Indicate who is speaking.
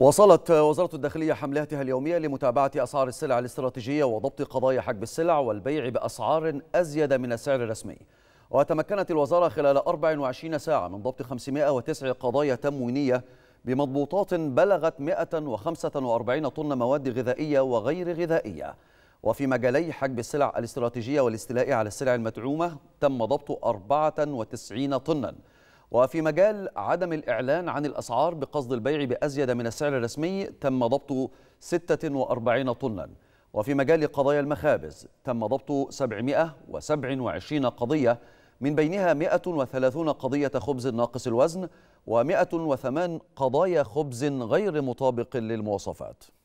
Speaker 1: واصلت وزارة الداخلية حملاتها اليومية لمتابعة أسعار السلع الاستراتيجية وضبط قضايا حجب السلع والبيع بأسعار أزيد من السعر الرسمي وتمكنت الوزارة خلال 24 ساعة من ضبط 509 قضايا تموينية بمضبوطات بلغت 145 طن مواد غذائية وغير غذائية وفي مجالي حجب السلع الاستراتيجية والاستيلاء على السلع المدعومة تم ضبط 94 طناً وفي مجال عدم الإعلان عن الأسعار بقصد البيع بأزيد من السعر الرسمي تم ضبط 46 طناً وفي مجال قضايا المخابز تم ضبط 727 قضية من بينها 130 قضية خبز ناقص الوزن و108 قضايا خبز غير مطابق للمواصفات